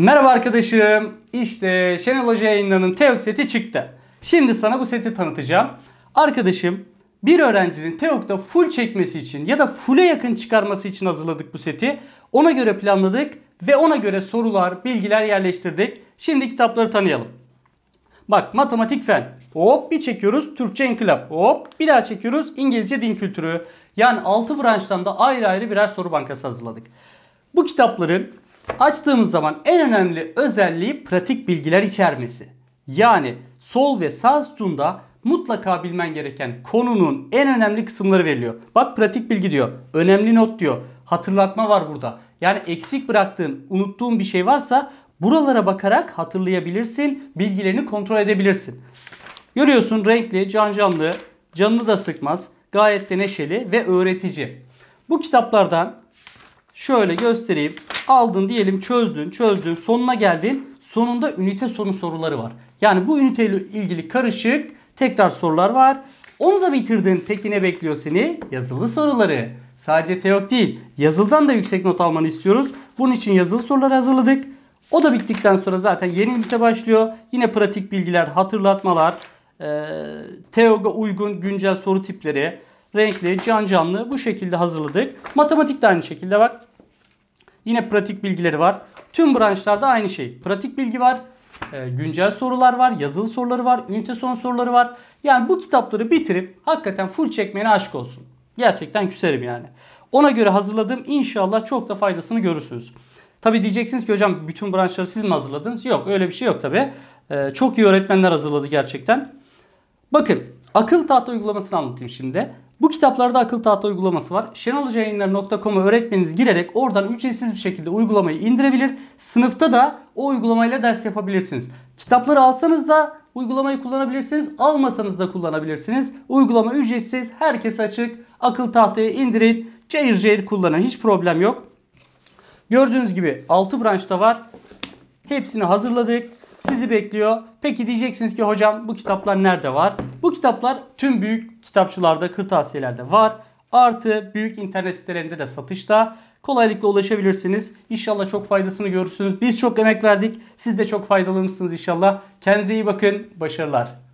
Merhaba arkadaşım. İşte Şenoloji yayınlarının TEOK seti çıktı. Şimdi sana bu seti tanıtacağım. Arkadaşım bir öğrencinin TEOK'ta full çekmesi için ya da full'e yakın çıkarması için hazırladık bu seti. Ona göre planladık ve ona göre sorular, bilgiler yerleştirdik. Şimdi kitapları tanıyalım. Bak matematik fen. Hop bir çekiyoruz Türkçe inkılap. Hop bir daha çekiyoruz İngilizce din kültürü. Yani 6 branştan da ayrı ayrı birer soru bankası hazırladık. Bu kitapların Açtığımız zaman en önemli özelliği pratik bilgiler içermesi. Yani sol ve sağ sütunda mutlaka bilmen gereken konunun en önemli kısımları veriliyor. Bak pratik bilgi diyor. Önemli not diyor. Hatırlatma var burada. Yani eksik bıraktığın, unuttuğun bir şey varsa buralara bakarak hatırlayabilirsin. Bilgilerini kontrol edebilirsin. Görüyorsun renkli, can canlı, canını da sıkmaz. Gayet de neşeli ve öğretici. Bu kitaplardan Şöyle göstereyim. Aldın diyelim çözdün, çözdün, sonuna geldin. Sonunda ünite sonu soruları var. Yani bu üniteyle ilgili karışık tekrar sorular var. Onu da bitirdin. Peki ne bekliyor seni? Yazılı soruları. Sadece teok değil. Yazıldan da yüksek not almanı istiyoruz. Bunun için yazılı soruları hazırladık. O da bittikten sonra zaten yeni ünite başlıyor. Yine pratik bilgiler, hatırlatmalar, TEOG'a uygun güncel soru tipleri, renkli, can canlı bu şekilde hazırladık. Matematik de aynı şekilde bak. Yine pratik bilgileri var. Tüm branşlarda aynı şey. Pratik bilgi var. E, güncel sorular var, yazılı soruları var, ünite son soruları var. Yani bu kitapları bitirip hakikaten full çekmeni aşk olsun. Gerçekten küserim yani. Ona göre hazırladığım inşallah çok da faydasını görürsünüz. Tabi diyeceksiniz ki hocam bütün branşları siz mi hazırladınız? Yok öyle bir şey yok tabi. E, çok iyi öğretmenler hazırladı gerçekten. Bakın Akıl tahta uygulamasını anlatayım şimdi. Bu kitaplarda akıl tahta uygulaması var. Şenolcayayınları.com'a öğretmeniniz girerek oradan ücretsiz bir şekilde uygulamayı indirebilir. Sınıfta da o uygulamayla ders yapabilirsiniz. Kitapları alsanız da uygulamayı kullanabilirsiniz. Almasanız da kullanabilirsiniz. Uygulama ücretsiz. Herkes açık. Akıl tahtaya indirin, cayır cayır kullanın. Hiç problem yok. Gördüğünüz gibi 6 branşta var. Hepsini hazırladık. Sizi bekliyor. Peki diyeceksiniz ki hocam bu kitaplar nerede var? Bu kitaplar tüm büyük kitapçılarda, kırtasiyelerde var. Artı büyük internet sitelerinde de satışta. Kolaylıkla ulaşabilirsiniz. İnşallah çok faydasını görürsünüz. Biz çok emek verdik. Siz de çok faydalı faydalanırsınız inşallah. Kendinize iyi bakın. Başarılar.